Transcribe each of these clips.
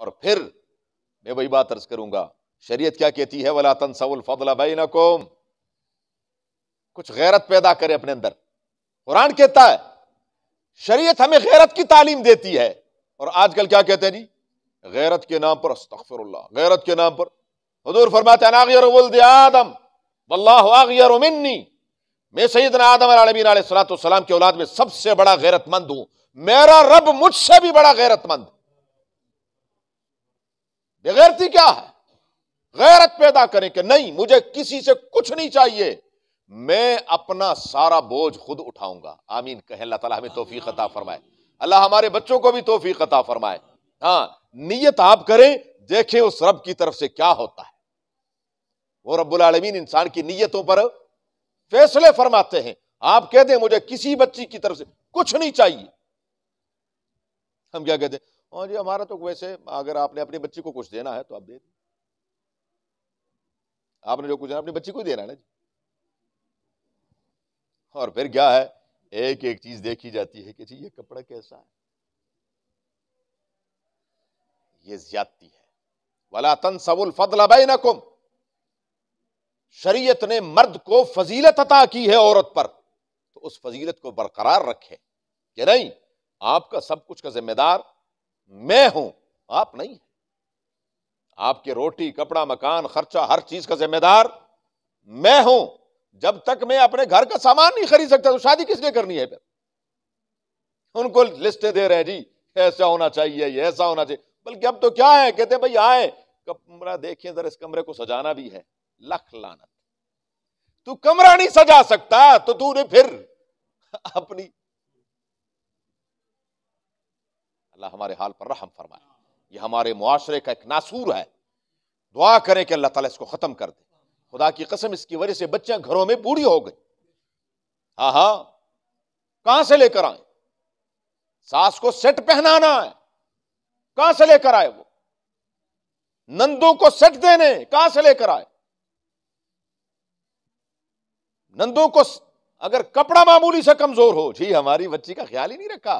और फिर मैं वही बात अर्ज करूंगा शरीयत क्या कहती है वला तनसवल फदला बैन कुछ गैरत पैदा करे अपने अंदर कुरान कहता है शरीयत हमें गैरत की तालीम देती है और आजकल क्या कहते हैं जी गैरत के नाम पर अस्तफरल्ला गैरत के नाम पर हजूर फरमाते हैं आदम वल्लाह मिन्नी मैं सईदना आदम आलमीन सलात सलाम की औलाद में सबसे बड़ा गैरतमंद हूं मेरा रब मुझसे भी बड़ा गैरतमंद है गलती क्या है गैरत पैदा करें कि नहीं मुझे किसी से कुछ नहीं चाहिए मैं अपना सारा बोझ खुद उठाऊंगा आमीन कहे अल्लाह ताला हमें तोफीक अता फरमाए अल्लाह हमारे बच्चों को भी तोफीक अता फरमाए हाँ नीयत आप करें देखें उस रब की तरफ से क्या होता है वो रब्बुल आलमीन इंसान की नीयतों पर फैसले फरमाते हैं आप कह दें मुझे किसी बच्ची की तरफ से कुछ नहीं चाहिए हम क्या कहते हैं और जी हमारा तो वैसे अगर आपने अपनी बच्ची को कुछ देना है तो आप दे दें आपने जो कुछ देना अपनी बच्ची को देना है ना जी और फिर क्या है एक एक चीज देखी जाती है कि जी ये कपड़ा कैसा है ये ज्यादती है वाला तन सबुल फतला कुम शरीयत ने मर्द को फजीलत अता की है औरत पर तो उस फजीलत को बरकरार रखे कि नहीं आपका सब कुछ का जिम्मेदार मैं हूं आप नहीं आपके रोटी कपड़ा मकान खर्चा हर चीज का जिम्मेदार मैं हूं जब तक मैं अपने घर का सामान नहीं खरीद सकता तो शादी किस लिए करनी है फिर उनको लिस्टें दे रहे हैं जी ऐसा होना चाहिए ये ऐसा होना चाहिए बल्कि अब तो क्या है कहते हैं भाई आए कमरा देखिए जरा इस कमरे को सजाना भी है लख लानत तू कमरा नहीं सजा सकता तो तूने फिर अपनी अल्लाह हमारे हाल पर रहम फरमाए ये हमारे मुआशरे का एक नासूर है दुआ करें कि अल्लाह ताला इसको ख़त्म कर दे खुदा की कसम इसकी वजह से बच्चे घरों में बूढ़ी हो गई हाँ हाँ कहाँ से लेकर आए सास को सेट पहनाना है कहाँ से लेकर आए वो नंदों को सेट देने कहां से लेकर आए नंदों को अगर कपड़ा मामूली से कमजोर हो जी हमारी बच्ची का ख्याल ही नहीं रखा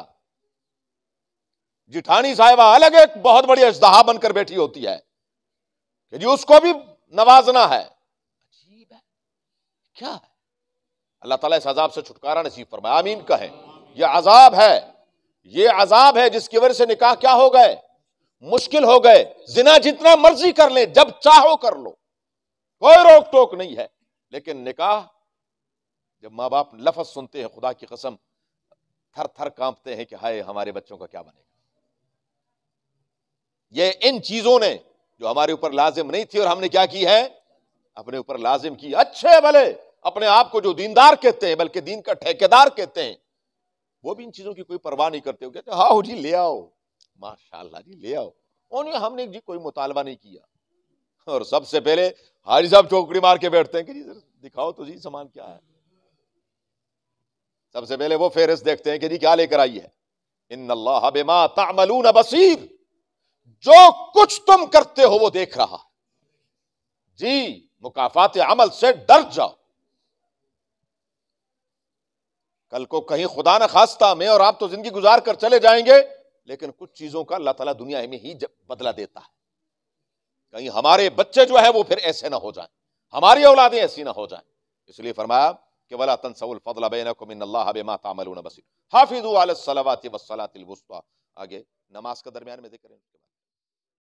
जिठानी साहिबा अलग एक बहुत बड़ी अजदहा बनकर बैठी होती है जी उसको भी नवाजना है अजीब है क्या है अल्लाह ताला इस अजाब से छुटकारा नसीब फरमाया आमीन कहे यह अजाब है ये अजाब है जिसकी वजह से निकाह क्या हो गए मुश्किल हो गए जिना जितना मर्जी कर ले जब चाहो कर लो कोई रोक टोक नहीं है लेकिन निकाह जब माँ बाप लफज सुनते हैं खुदा की कसम थर थर कांपते हैं कि हाय हमारे बच्चों का क्या बनेगा ये इन चीजों ने जो हमारे ऊपर लाजिम नहीं थी और हमने क्या की है अपने ऊपर लाजिम की अच्छे भले अपने आप को जो दीनदार कहते हैं बल्कि दीन का ठेकेदार कहते हैं वो भी इन चीजों की कोई परवाह नहीं करते हाँ हो कहते हाँ जी ले आओ माशाल्लाह जी ले आओ और हमने जी कोई मुतालबा नहीं किया और सबसे पहले हाजी साहब चौकड़ी मार के बैठते हैं कि जी दिखाओ तो जी सामान क्या है सबसे पहले वो फेरिस्त देखते हैं कि जी क्या लेकर आई है इन अल्लाह बेमा बसीर जो कुछ तुम करते हो वो देख रहा जी मुकाफात अमल से डर जाओ कल को कहीं खुदा न खास्ता में और आप तो जिंदगी गुजार कर चले जाएंगे लेकिन कुछ चीजों का अल्लाह ताला दुनिया में ही बदला देता है कहीं हमारे बच्चे जो है वो फिर ऐसे ना हो जाए हमारी औलादें ऐसी ना हो जाए इसलिए फरमाया कि वला इन अल्लाह बिमा तअमलून बसीर हाफिजू अलसलावाति वस्सलातिल वुस्ता आगे नमाज के दरमियान में जिक्र है